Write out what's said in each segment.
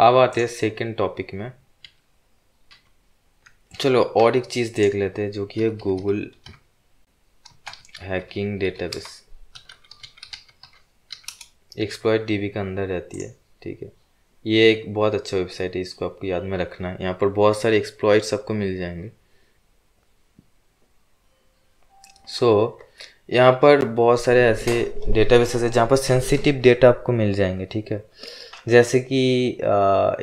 अब आते हैं सेकेंड टॉपिक में चलो और एक चीज़ देख लेते हैं जो कि है Google hacking database exploit DB के अंदर रहती है ठीक है ये एक बहुत अच्छा वेबसाइट है इसको आपको याद में रखना है यहाँ पर बहुत सारे एक्सप्लॉइट्स आपको मिल जाएंगे सो so, यहाँ पर बहुत सारे ऐसे डेटाबेस है जहाँ पर सेंसिटिव डेटा आपको मिल जाएंगे ठीक है जैसे कि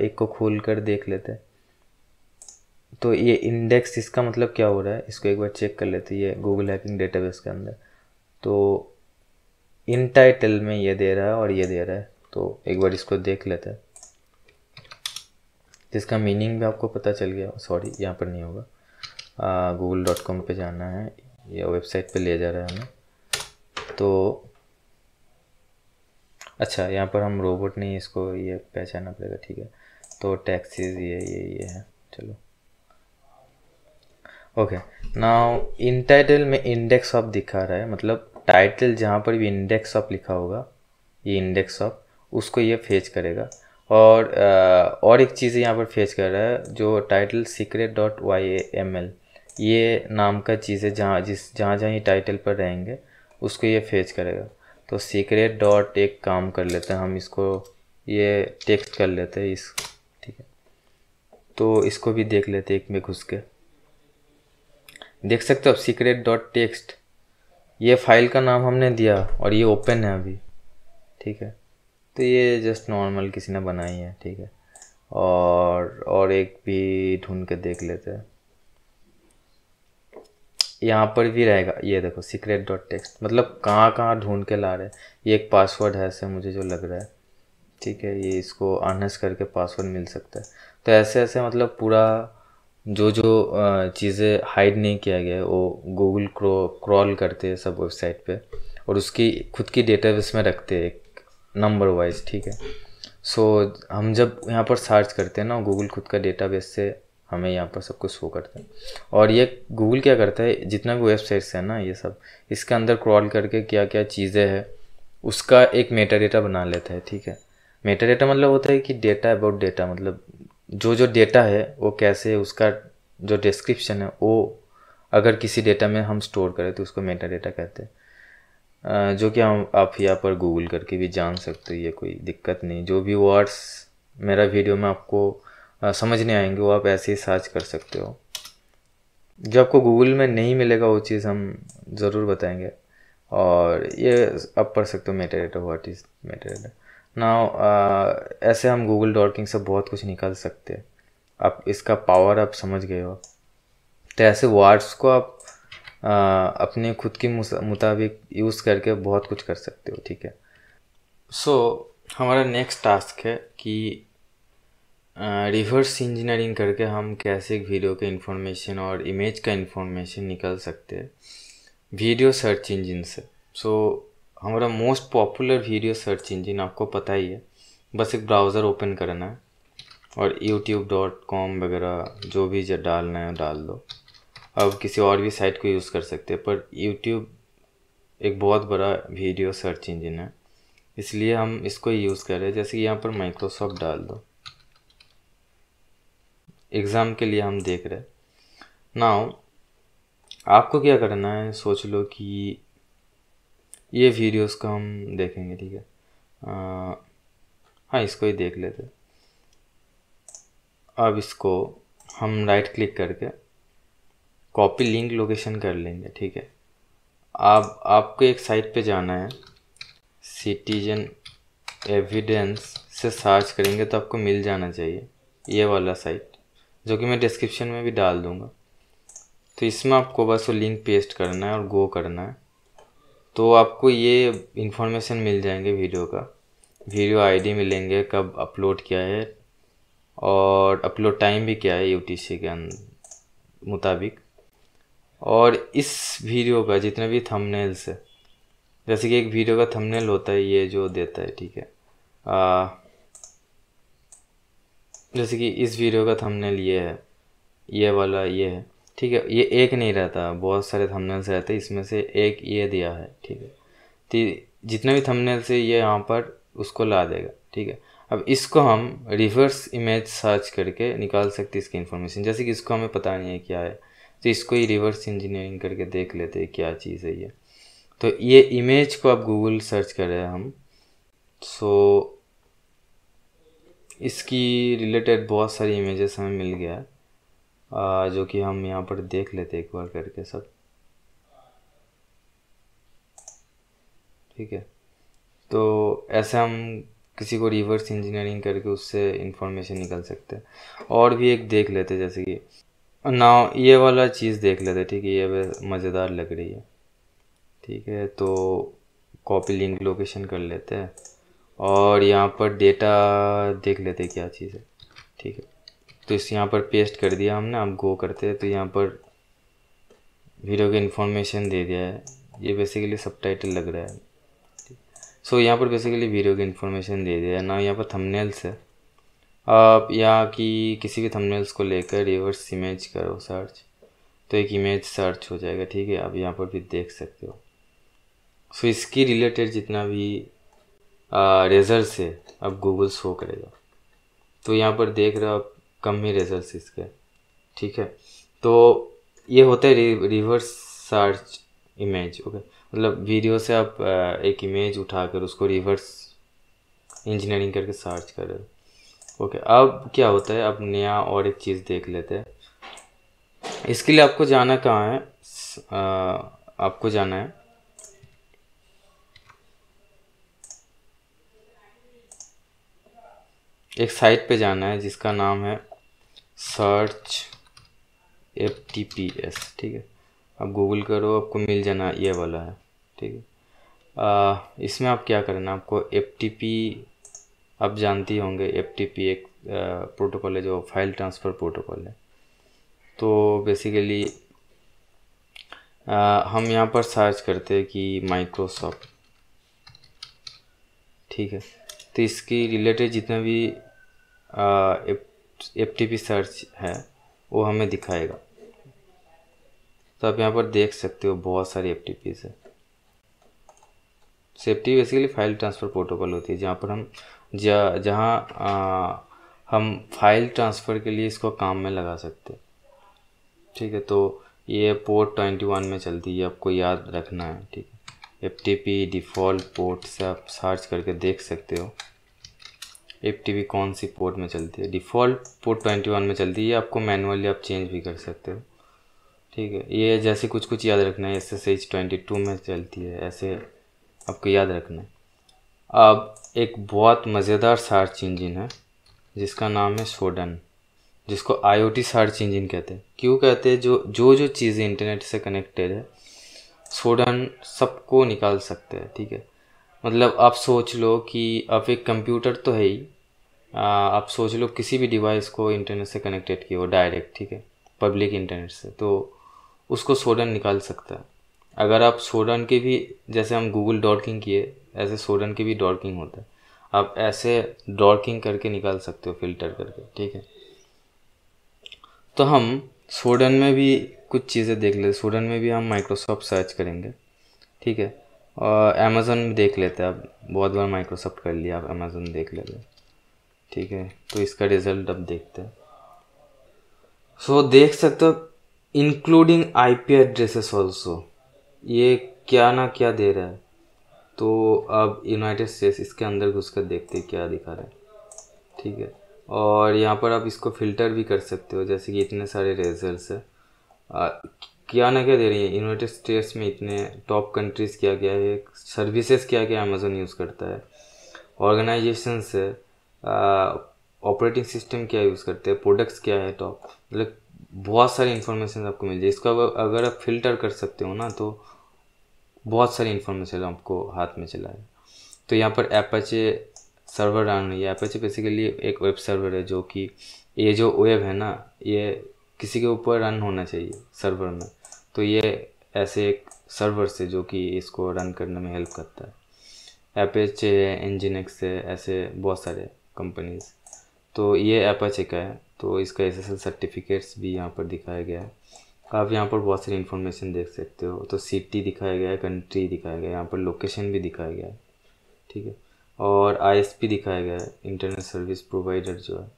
एक को खोल कर देख लेते हैं तो ये इंडेक्स इसका मतलब क्या हो रहा है इसको एक बार चेक कर लेते हैं ये गूगल हैकिंग डेटाबेस के अंदर तो इन टाइटल में ये दे रहा है और ये दे रहा है तो एक बार इसको देख लेते हैं जिसका मीनिंग भी आपको पता चल गया सॉरी यहाँ पर नहीं होगा गूगल डॉट कॉम पर जाना है या वेबसाइट पे ले जा रहा है हमें तो अच्छा यहाँ पर हम रोबोट नहीं इसको ये पहचानना पड़ेगा ठीक है तो टैक्सीज ये ये ये है चलो ओके नाउ इन टाइटल में इंडेक्स ऑफ दिखा रहा है मतलब टाइटल जहाँ पर भी इंडेक्स ऑफ लिखा होगा ये इंडेक्स ऑफ उसको ये फेच करेगा और और एक चीज़ यहाँ पर फेच कर रहा है जो title secret dot Y M L ये नाम का चीज़ है जहाँ जिस जहाँ जहाँ ये टाइटल पर रहेंगे उसको ये फेच करेगा तो सीक्रेट डॉट एक काम कर लेते हैं हम इसको ये टेक्स्ट कर लेते हैं इस ठीक है तो इसको भी देख लेते हैं एक में घुस के देख सकते हो आप सीक्रेट डॉट टेक्स्ट ये फाइल का नाम हमने दिया और ये ओपन है अभी ठीक है तो ये जस्ट नॉर्मल किसी ने बनाई है ठीक है और और एक भी ढूंढ के देख लेते हैं यहाँ पर भी रहेगा ये देखो सीक्रेट डॉट टेक्स्ट मतलब कहाँ कहाँ ढूंढ के ला रहे हैं ये एक पासवर्ड है ऐसे मुझे जो लग रहा है ठीक है ये इसको अनहस करके पासवर्ड मिल सकता है तो ऐसे ऐसे मतलब पूरा जो जो चीज़ें हाइड नहीं किया गया वो गूगल क्रो क्रॉल करते हैं सब वेबसाइट पे और उसकी खुद की डेटाबेस में रखते हैं एक नंबर वाइज ठीक है सो so, हम जब यहाँ पर सर्च करते हैं ना गूगल खुद का डेटाबेस से हमें यहाँ पर सब कुछ शो करता है और ये गूगल क्या करता है जितना भी वेबसाइट्स है ना ये सब इसके अंदर क्रॉल करके क्या क्या चीज़ें हैं उसका एक मेटा डेटा बना लेता है ठीक है मेटा डेटा मतलब होता है कि डेटा अबाउट डेटा मतलब जो जो डेटा है वो कैसे उसका जो डिस्क्रिप्शन है वो अगर किसी डेटा में हम स्टोर करें तो उसको मेटा डेटा कहते हैं जो कि हम आप यहाँ पर गूगल करके भी जान सकते हो ये कोई दिक्कत नहीं जो भी वर्ड्स मेरा वीडियो में आपको समझ नहीं आएंगे वो आप ऐसे ही सर्च कर सकते हो जो आपको गूगल में नहीं मिलेगा वो चीज़ हम ज़रूर बताएंगे और ये आप पढ़ सकते हो meta data what is meta ना ऐसे हम गूगल डॉकिंग से बहुत कुछ निकाल सकते हैं आप इसका पावर आप समझ गए हो तो ऐसे वर्ड्स को आप आ, अपने खुद के मुताबिक यूज़ करके बहुत कुछ कर सकते हो ठीक है सो so, हमारा नेक्स्ट टास्क है कि रिवर्स इंजीनियरिंग करके हम कैसे वीडियो के इन्फॉर्मेशन और इमेज का इन्फॉर्मेशन निकल सकते हैं वीडियो सर्च इंजन से सो so, हमारा most popular video search engine आपको पता ही है बस एक ब्राउज़र ओपन करना है और यूट्यूब डॉट कॉम वगैरह जो भी डालना है डाल दो अब किसी और भी साइट को यूज़ कर सकते हैं पर यूट्यूब एक बहुत बड़ा वीडियो सर्च इंजन है इसलिए हम इसको यूज़ कर रहे हैं जैसे कि यहाँ पर माइक्रोसॉफ्ट डाल दो एग्ज़ाम के लिए हम देख रहे नाउ आपको क्या करना है सोच लो कि ये वीडियोस को हम देखेंगे ठीक है हाँ इसको ही देख लेते अब इसको हम राइट क्लिक करके कॉपी लिंक लोकेशन कर लेंगे ठीक है आप आपको एक साइट पे जाना है सिटीजन एविडेंस से सर्च करेंगे तो आपको मिल जाना चाहिए ये वाला साइट जो कि मैं डिस्क्रिप्शन में भी डाल दूंगा तो इसमें आपको बस वो लिंक पेस्ट करना है और गो करना है तो आपको ये इन्फॉर्मेशन मिल जाएंगे वीडियो का वीडियो आईडी मिलेंगे कब अपलोड किया है और अपलोड टाइम भी क्या है यूटीसी के मुताबिक और इस वीडियो का जितने भी थंबनेल्स है जैसे कि एक वीडियो का थंबनेल होता है ये जो देता है ठीक है आ, जैसे कि इस वीडियो का थंबनेल ये है ये वाला ये है ठीक है ये एक नहीं रहता बहुत सारे थंबनेल्स रहते इसमें से एक ये दिया है ठीक है तो जितने भी थंबनेल से ये यहाँ पर उसको ला देगा ठीक है अब इसको हम रिवर्स इमेज सर्च करके निकाल सकते इसकी इन्फॉर्मेशन जैसे कि इसको हमें पता नहीं है क्या है तो इसको ही रिवर्स इंजीनियरिंग करके देख लेते हैं क्या चीज़ है ये तो ये इमेज को आप गूगल सर्च कर रहे हैं हम सो इसकी रिलेटेड बहुत सारी इमेजेस हमें मिल गया है जो कि हम यहाँ पर देख लेते एक बार करके सब ठीक है तो ऐसे हम किसी को रिवर्स इंजीनियरिंग करके उससे इंफॉर्मेशन निकल सकते हैं और भी एक देख लेते जैसे कि ना ये वाला चीज़ देख लेते ठीक है ये मज़ेदार लग रही है ठीक है तो कॉपी लिंक लोकेशन कर लेते हैं और यहाँ पर डेटा देख लेते क्या चीज़ है ठीक है तो इस यहाँ पर पेस्ट कर दिया हमने आप गो करते हैं तो यहाँ पर वीडियो का इन्फॉर्मेशन दे दिया है ये बेसिकली सब लग रहा है सो so, यहाँ पर बेसिकली वीडियो की इन्फॉर्मेशन दे दिया है ना यहाँ पर थंबनेल्स है आप यहाँ की किसी भी थंबनेल्स को लेकर रिवर्स इमेज करो सर्च तो एक इमेज सर्च हो जाएगा ठीक है आप यहाँ पर भी देख सकते हो सो so, इसकी रिलेटेड जितना भी रेज़र से अब गूगल शो करेगा तो यहाँ पर देख रहे हो आप कम ही रिजल्ट इसके ठीक है तो ये होता है रिवर्स सर्च इमेज ओके मतलब वीडियो से आप एक इमेज उठाकर उसको रिवर्स इंजीनियरिंग करके सर्च कर रहे हो ओके अब क्या होता है अब नया और एक चीज़ देख लेते हैं इसके लिए आपको जाना कहाँ है आ, आपको जाना है एक साइट पे जाना है जिसका नाम है search F T P S ठीक है आप गूगल करो आपको मिल जाना ये वाला है ठीक है इसमें आप क्या करना आपको एफ टी पी आप जानती होंगे एफ टी पी एक प्रोटोकॉल है जो फाइल ट्रांसफ़र प्रोटोकॉल है तो बेसिकली आ, हम यहाँ पर सर्च करते हैं कि माइक्रोसॉफ्ट ठीक है तो इसकी रिलेटेड जितना भी एफ टी पी सर्च है वो हमें दिखाएगा तो आप यहाँ पर देख सकते हो बहुत सारी एफ टी पीज है safety basically file transfer protocol होती है जहाँ पर हम जहाँ हम फाइल ट्रांसफ़र के लिए इसको काम में लगा सकते हैं ठीक है तो ये पोर्ट ट्वेंटी वन में चलती है आपको याद रखना है ठीक है F T P default port से आप सर्च करके देख सकते हो एफ टी कौन सी पोर्ट में चलती है डिफ़ॉल्ट पोर्ट ट्वेंटी वन में चलती है ये आपको मैनुअली आप चेंज भी कर सकते हो ठीक है ये जैसे कुछ कुछ याद रखना है S S H twenty two में चलती है ऐसे आपको याद रखना है अब एक बहुत मज़ेदार सर्च इंजन है जिसका नाम है सोडन जिसको आईओटी सर्च इंजन कहते हैं क्यों कहते हैं जो जो जो चीज़ें इंटरनेट से कनेक्टेड है सोडन सबको निकाल सकते हैं ठीक है मतलब आप सोच लो कि आप एक कंप्यूटर तो है ही आप सोच लो किसी भी डिवाइस को इंटरनेट से कनेक्टेड किया हो डायरेक्ट ठीक है पब्लिक इंटरनेट से तो उसको सोडन निकाल सकता है अगर आप सोडन के भी जैसे हम गूगल डॉर्किंग किए ऐसे सोडन के भी डॉर्किंग होता है आप ऐसे डॉर्किंग करके निकाल सकते हो फिल्टर करके ठीक है तो हम सोडन में भी कुछ चीज़ें देख लेते सोडन में भी हम माइक्रोसॉफ्ट सर्च करेंगे ठीक है और अमेज़ोन भी देख लेते हैं अब बहुत बार माइक्रोसॉफ्ट कर लिया आप अमेज़ोन देख लेते ठीक है तो इसका रिज़ल्ट अब देखते हैं सो so, देख सकते हो including I P addresses also ये क्या ना क्या दे रहा है तो अब यूनाइटेड स्टेट्स इसके अंदर घुस कर देखते क्या दिखा रहा है ठीक है और यहाँ पर आप इसको फिल्टर भी कर सकते हो जैसे कि इतने सारे रेजल्ट है क्या ना क्या दे रही है यूनाइटेड स्टेट्स में इतने टॉप कंट्रीज़ क्या क्या है सर्विसेज क्या क्या अमेजोन यूज़ करता है ऑर्गेनाइजेशन है ऑपरेटिंग सिस्टम क्या यूज़ करते हैं प्रोडक्ट्स क्या है टॉप मतलब बहुत सारी इन्फॉर्मेशन आपको मिल जाए इसको अगर आप फिल्टर कर सकते हो ना तो बहुत सारी इन्फॉर्मेशन आपको हाथ में चला है तो यहाँ पर एपाचे सर्वर रन हुई है एपाचे बेसिकली एक वेब सर्वर है जो कि ये जो वेब है ना ये किसी के ऊपर रन होना चाहिए सर्वर में तो ये ऐसे एक सर्वर से जो कि इसको रन करने में हेल्प करता है एपेच है इंजिनिक्स है ऐसे बहुत सारे कंपनीज तो ये एपाचे का है तो इसका एस एस सर्टिफिकेट्स भी यहाँ पर दिखाया गया है आप यहाँ पर बहुत सारी इन्फॉर्मेशन देख सकते हो तो सिटी दिखाया गया है कंट्री दिखाया गया है यहाँ पर लोकेशन भी दिखाया गया है ठीक है और आईएसपी दिखाया गया है इंटरनेट सर्विस प्रोवाइडर जो है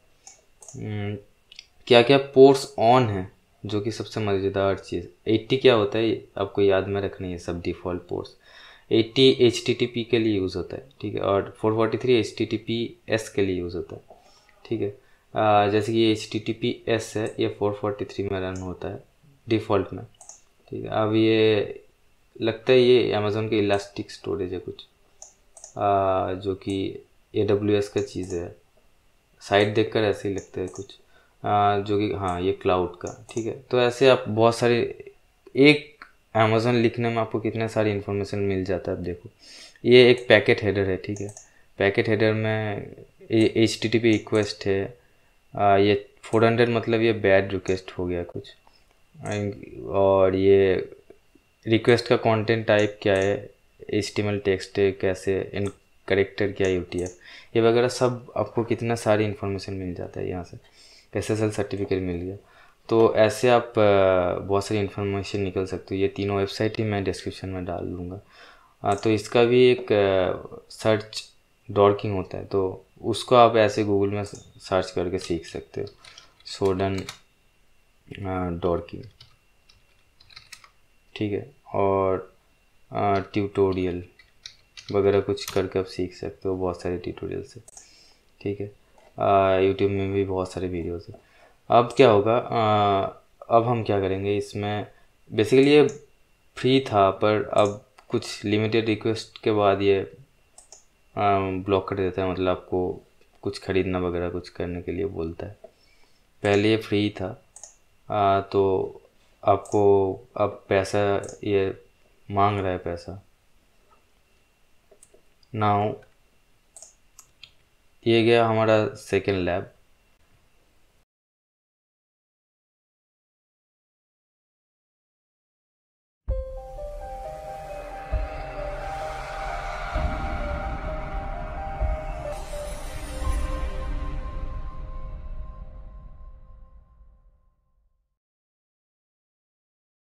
क्या क्या पोर्ट्स ऑन है जो कि सबसे मज़ेदार चीज़ 80 क्या होता है आपको याद में रखनी है सब डिफ़ॉल्ट पोर्ट्स 80 एच के लिए यूज़ होता है ठीक है और 443 फोर्टी थ्री एच के लिए यूज़ होता है ठीक है आ, जैसे कि एच एस है ये 443 में रन होता है डिफ़ॉल्ट में ठीक है अब ये लगता है ये अमेजोन के इलास्टिक स्टोरेज है कुछ आ, जो कि ए का चीज़ है साइड देखकर ऐसे ही लगता है कुछ जो कि हाँ ये क्लाउड का ठीक है तो ऐसे आप बहुत सारे एक अमेजोन लिखने में आपको कितने सारी इन्फॉर्मेशन मिल जाता है आप देखो ये एक पैकेट हेडर है ठीक है पैकेट हेडर में H T T P request है आ, ये फोर हंड्रेड मतलब ये बैड रिक्वेस्ट हो गया कुछ और ये रिक्वेस्ट का कंटेंट टाइप क्या है H T M L text कैसे इन करेक्टर क्या यू टी एफ ये वगैरह सब आपको कितना सारी इन्फॉर्मेशन मिल जाता है यहाँ से एस एस एल सर्टिफिकेट मिल गया तो ऐसे आप बहुत सारी इन्फॉर्मेशन निकल सकते हो ये तीनों वेबसाइट ही मैं डिस्क्रिप्शन में डाल दूँगा तो इसका भी एक सर्च डॉर्किंग होता है तो उसको आप ऐसे गूगल में सर्च करके सीख सकते हो सोडन डॉर्किंग ठीक है और ट्यूटोरियल वगैरह कुछ करके आप सीख सकते हो बहुत सारे ट्यूटोरियल से ठीक है यूट्यूब में भी बहुत सारे वीडियोज़ हैं अब क्या होगा आ, अब हम क्या करेंगे इसमें बेसिकली ये फ्री था पर अब कुछ लिमिटेड रिक्वेस्ट के बाद ये ब्लॉक कर देता है मतलब आपको कुछ ख़रीदना वगैरह कुछ करने के लिए बोलता है पहले ये फ्री था आ, तो आपको अब पैसा ये मांग रहा है पैसा नाउ ये गया हमारा सेकेंड लैब